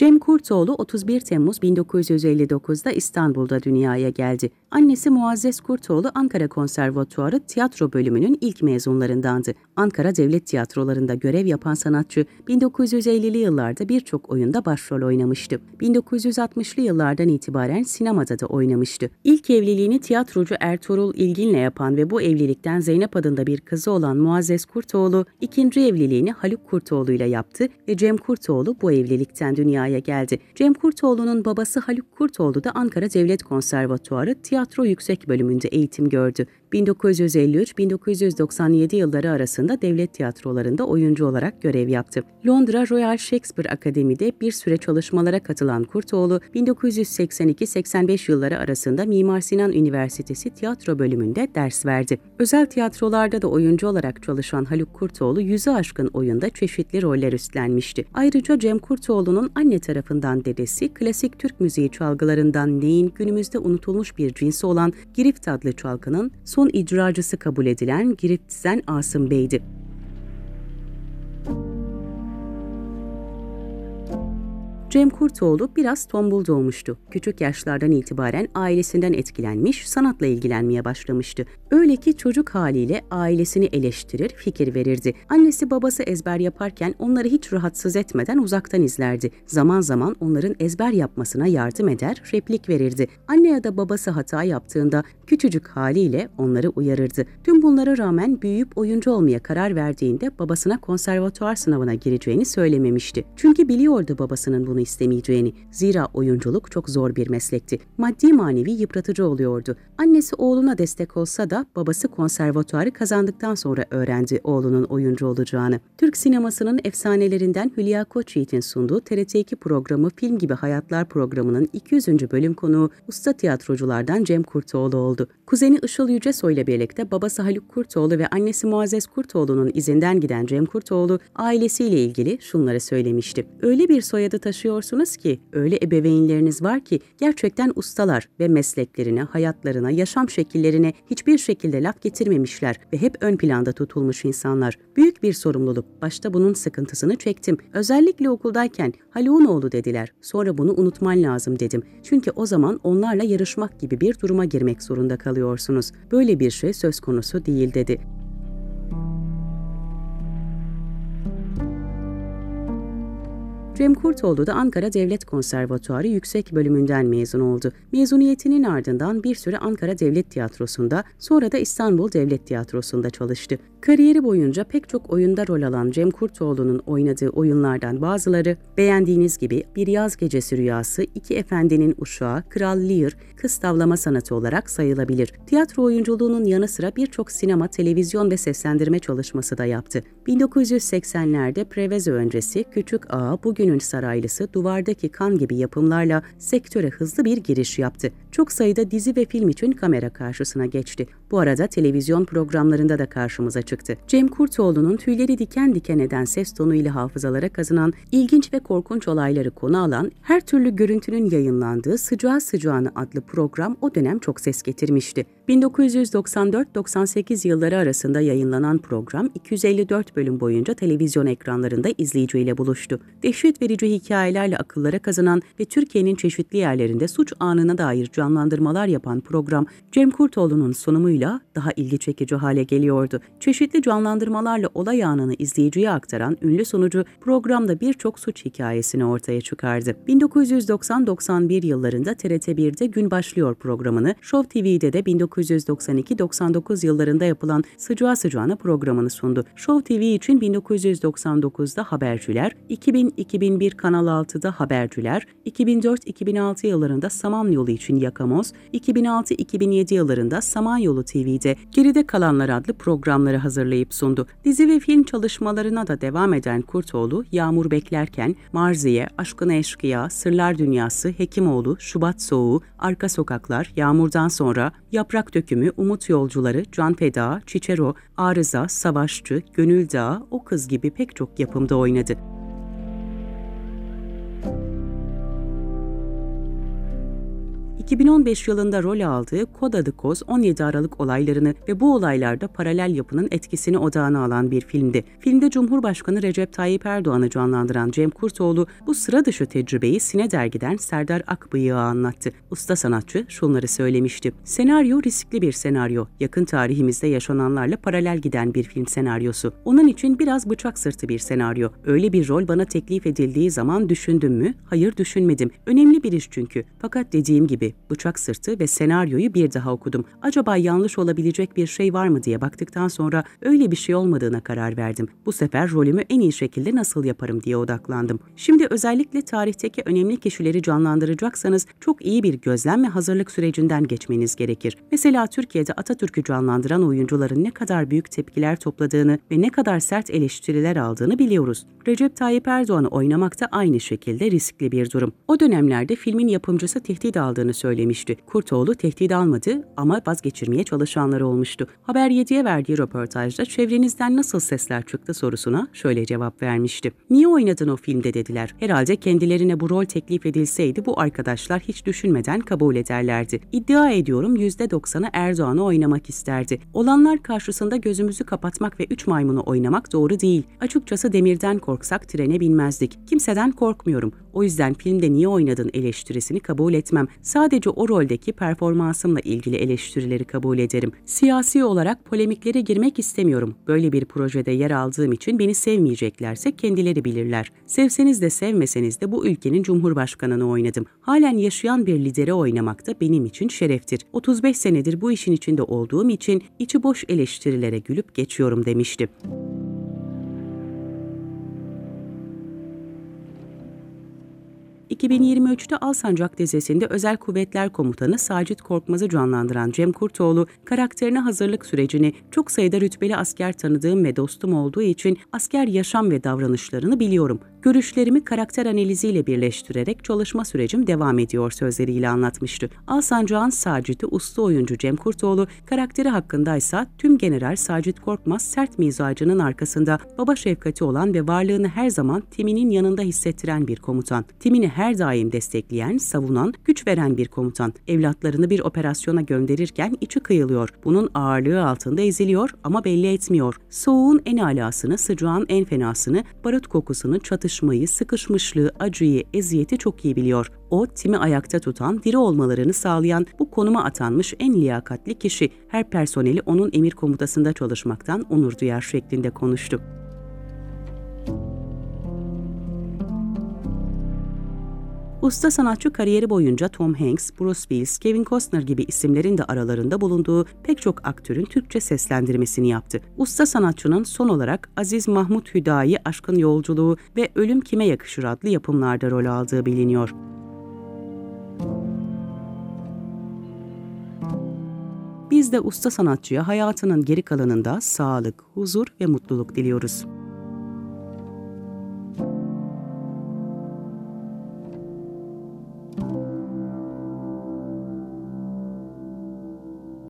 Cem Kurtoğlu 31 Temmuz 1959'da İstanbul'da dünyaya geldi. Annesi Muazzez Kurtoğlu Ankara Konservatuarı tiyatro bölümünün ilk mezunlarındandı. Ankara Devlet Tiyatrolarında görev yapan sanatçı 1950'li yıllarda birçok oyunda başrol oynamıştı. 1960'lı yıllardan itibaren sinemada da oynamıştı. İlk evliliğini tiyatrocu Ertuğrul İlgin'le yapan ve bu evlilikten Zeynep adında bir kızı olan Muazzez Kurtoğlu ikinci evliliğini Haluk Kurtoğlu ile yaptı ve Cem Kurtoğlu bu evlilikten dünyaya dünyaya geldi. Cem Kurtoğlu'nun babası Haluk Kurtoğlu da Ankara Devlet Konservatuarı Tiyatro Yüksek Bölümünde eğitim gördü. 1953-1997 yılları arasında devlet tiyatrolarında oyuncu olarak görev yaptı. Londra Royal Shakespeare Akademi'de bir süre çalışmalara katılan Kurtoğlu, 1982-85 yılları arasında Mimar Sinan Üniversitesi tiyatro bölümünde ders verdi. Özel tiyatrolarda da oyuncu olarak çalışan Haluk Kurtoğlu, yüzü aşkın oyunda çeşitli roller üstlenmişti. Ayrıca Cem Kurtoğlu'nun anne tarafından dedesi, klasik Türk müziği çalgılarından neyin günümüzde unutulmuş bir cinsi olan girift adlı çalgının son Son icracısı kabul edilen Giritsen Asım Bey'di. Cem Kurtoğlu biraz tombul doğmuştu. Küçük yaşlardan itibaren ailesinden etkilenmiş, sanatla ilgilenmeye başlamıştı. Öyle ki çocuk haliyle ailesini eleştirir, fikir verirdi. Annesi babası ezber yaparken onları hiç rahatsız etmeden uzaktan izlerdi. Zaman zaman onların ezber yapmasına yardım eder, replik verirdi. Anne ya da babası hata yaptığında küçücük haliyle onları uyarırdı. Tüm bunlara rağmen büyüyüp oyuncu olmaya karar verdiğinde babasına konservatuar sınavına gireceğini söylememişti. Çünkü biliyordu babasının bunu olmasını istemeyeceğini. Zira oyunculuk çok zor bir meslekti. Maddi manevi yıpratıcı oluyordu. Annesi oğluna destek olsa da babası konservatuarı kazandıktan sonra öğrendi oğlunun oyuncu olacağını. Türk sinemasının efsanelerinden Hülya Koçyiğit'in sunduğu TRT2 programı Film Gibi Hayatlar programının 200. bölüm konuğu usta tiyatroculardan Cem Kurtoğlu oldu. Kuzeni Işıl Yücesoy ile birlikte babası Haluk Kurtoğlu ve annesi Muazzez Kurtoğlu'nun izinden giden Cem Kurtoğlu ailesiyle ilgili şunları söylemişti. Öyle bir soyadı taşıyor bakıyorsunuz ki öyle ebeveynleriniz var ki gerçekten ustalar ve mesleklerine, hayatlarına, yaşam şekillerine hiçbir şekilde laf getirmemişler ve hep ön planda tutulmuş insanlar. Büyük bir sorumluluk. Başta bunun sıkıntısını çektim. Özellikle okuldayken oğlu dediler. Sonra bunu unutman lazım dedim. Çünkü o zaman onlarla yarışmak gibi bir duruma girmek zorunda kalıyorsunuz. Böyle bir şey söz konusu değil dedi. Ekrem Kurtoğlu da Ankara Devlet Konservatuarı Yüksek Bölümünden mezun oldu. Mezuniyetinin ardından bir süre Ankara Devlet Tiyatrosu'nda, sonra da İstanbul Devlet Tiyatrosu'nda çalıştı. Kariyeri boyunca pek çok oyunda rol alan Cem Kurtoğlu'nun oynadığı oyunlardan bazıları, beğendiğiniz gibi Bir Yaz Gecesi Rüyası, İki Efendinin Uşağı, Kral Lear, Kız Tavlama Sanatı olarak sayılabilir. Tiyatro oyunculuğunun yanı sıra birçok sinema, televizyon ve seslendirme çalışması da yaptı. 1980'lerde Preveze öncesi Küçük Ağa, Bugün Eminönü Saraylısı duvardaki kan gibi yapımlarla sektöre hızlı bir giriş yaptı çok sayıda dizi ve film için kamera karşısına geçti. Bu arada televizyon programlarında da karşımıza çıktı. Cem Kurtoğlu'nun tüyleri diken diken eden ses tonuyla hafızalara kazınan, ilginç ve korkunç olayları konu alan, her türlü görüntünün yayınlandığı Sıcağı Sıcağına adlı program o dönem çok ses getirmişti. 1994-98 yılları arasında yayınlanan program 254 bölüm boyunca televizyon ekranlarında izleyiciyle buluştu. Dehşet verici hikayelerle akıllara kazanan ve Türkiye'nin çeşitli yerlerinde suç anına dair canlandırmalar yapan program Cem Kurtoğlu'nun sunumuyla daha ilgi çekici hale geliyordu. Çeşitli canlandırmalarla olay anını izleyiciye aktaran ünlü sunucu programda birçok suç hikayesini ortaya çıkardı. 1990-91 yıllarında TRT1'de Gün Başlıyor programını, Show TV'de de 1992-99 yıllarında yapılan Sıcağı Sıcağına programını sundu. Show TV için 1999'da Habercüler, 2000-2001 Kanal 6'da Habercüler, 2004-2006 yıllarında Saman Yolu için yakın Yakamoz, 2006-2007 yıllarında Samanyolu TV'de Geride Kalanlar adlı programları hazırlayıp sundu. Dizi ve film çalışmalarına da devam eden Kurtoğlu, Yağmur Beklerken, Marziye, Aşkına Eşkıya, Sırlar Dünyası, Hekimoğlu, Şubat Soğuğu, Arka Sokaklar, Yağmurdan Sonra, Yaprak Dökümü, Umut Yolcuları, Can Feda, Çiçero, Arıza, Savaşçı, Gönül Dağı, O Kız gibi pek çok yapımda oynadı. 2015 yılında rol aldığı Kod adı Koz 17 Aralık olaylarını ve bu olaylarda paralel yapının etkisini odağına alan bir filmdi. Filmde Cumhurbaşkanı Recep Tayyip Erdoğan'ı canlandıran Cem Kurtoğlu bu sıra dışı tecrübeyi Sine dergiden Serdar Akbıyık'a anlattı. Usta sanatçı şunları söylemişti. Senaryo riskli bir senaryo. Yakın tarihimizde yaşananlarla paralel giden bir film senaryosu. Onun için biraz bıçak sırtı bir senaryo. Öyle bir rol bana teklif edildiği zaman düşündüm mü? Hayır düşünmedim. Önemli bir iş çünkü. Fakat dediğim gibi bıçak sırtı ve senaryoyu bir daha okudum. Acaba yanlış olabilecek bir şey var mı diye baktıktan sonra öyle bir şey olmadığına karar verdim. Bu sefer rolümü en iyi şekilde nasıl yaparım diye odaklandım. Şimdi özellikle tarihteki önemli kişileri canlandıracaksanız çok iyi bir gözlem ve hazırlık sürecinden geçmeniz gerekir. Mesela Türkiye'de Atatürk'ü canlandıran oyuncuların ne kadar büyük tepkiler topladığını ve ne kadar sert eleştiriler aldığını biliyoruz. Recep Tayyip Erdoğan'ı oynamak da aynı şekilde riskli bir durum. O dönemlerde filmin yapımcısı tehdit aldığını söyledi söylemişti. Kurtoğlu tehdit almadı ama vazgeçirmeye çalışanları olmuştu. Haber 7'ye verdiği röportajda çevrenizden nasıl sesler çıktı sorusuna şöyle cevap vermişti. Niye oynadın o filmde dediler. Herhalde kendilerine bu rol teklif edilseydi bu arkadaşlar hiç düşünmeden kabul ederlerdi. İddia ediyorum %90'ı Erdoğan'ı oynamak isterdi. Olanlar karşısında gözümüzü kapatmak ve üç maymunu oynamak doğru değil. Açıkçası demirden korksak trene binmezdik. Kimseden korkmuyorum. O yüzden filmde niye oynadın eleştirisini kabul etmem. Sadece o roldeki performansımla ilgili eleştirileri kabul ederim. Siyasi olarak polemiklere girmek istemiyorum. Böyle bir projede yer aldığım için beni sevmeyeceklerse kendileri bilirler. Sevseniz de sevmeseniz de bu ülkenin cumhurbaşkanını oynadım. Halen yaşayan bir lideri oynamak da benim için şereftir. 35 senedir bu işin içinde olduğum için içi boş eleştirilere gülüp geçiyorum demişti. 2023'te Alsancak dizesinde Özel Kuvvetler Komutanı Sacit Korkmaz'ı canlandıran Cem Kurtoğlu, karakterine hazırlık sürecini çok sayıda rütbeli asker tanıdığım ve dostum olduğu için asker yaşam ve davranışlarını biliyorum görüşlerimi karakter analiziyle birleştirerek çalışma sürecim devam ediyor sözleriyle anlatmıştı. Alsancağ'ın Sacit'i uslu oyuncu Cem Kurtoğlu, karakteri hakkındaysa tüm general Sacit Korkmaz sert mizacının arkasında baba şefkati olan ve varlığını her zaman timinin yanında hissettiren bir komutan. Timini her daim destekleyen, savunan, güç veren bir komutan. Evlatlarını bir operasyona gönderirken içi kıyılıyor. Bunun ağırlığı altında eziliyor ama belli etmiyor. Soğuğun en alasını, sıcağın en fenasını, barut kokusunu, çatışmasını, çatışmayı, sıkışmışlığı, acıyı, eziyeti çok iyi biliyor. O, timi ayakta tutan, diri olmalarını sağlayan, bu konuma atanmış en liyakatli kişi. Her personeli onun emir komutasında çalışmaktan onur duyar şeklinde konuştu. Usta sanatçı kariyeri boyunca Tom Hanks, Bruce Willis, Kevin Costner gibi isimlerin de aralarında bulunduğu pek çok aktörün Türkçe seslendirmesini yaptı. Usta sanatçının son olarak Aziz Mahmut Hüdayi Aşkın Yolculuğu ve Ölüm Kime Yakışır adlı yapımlarda rol aldığı biliniyor. Biz de usta sanatçıya hayatının geri kalanında sağlık, huzur ve mutluluk diliyoruz.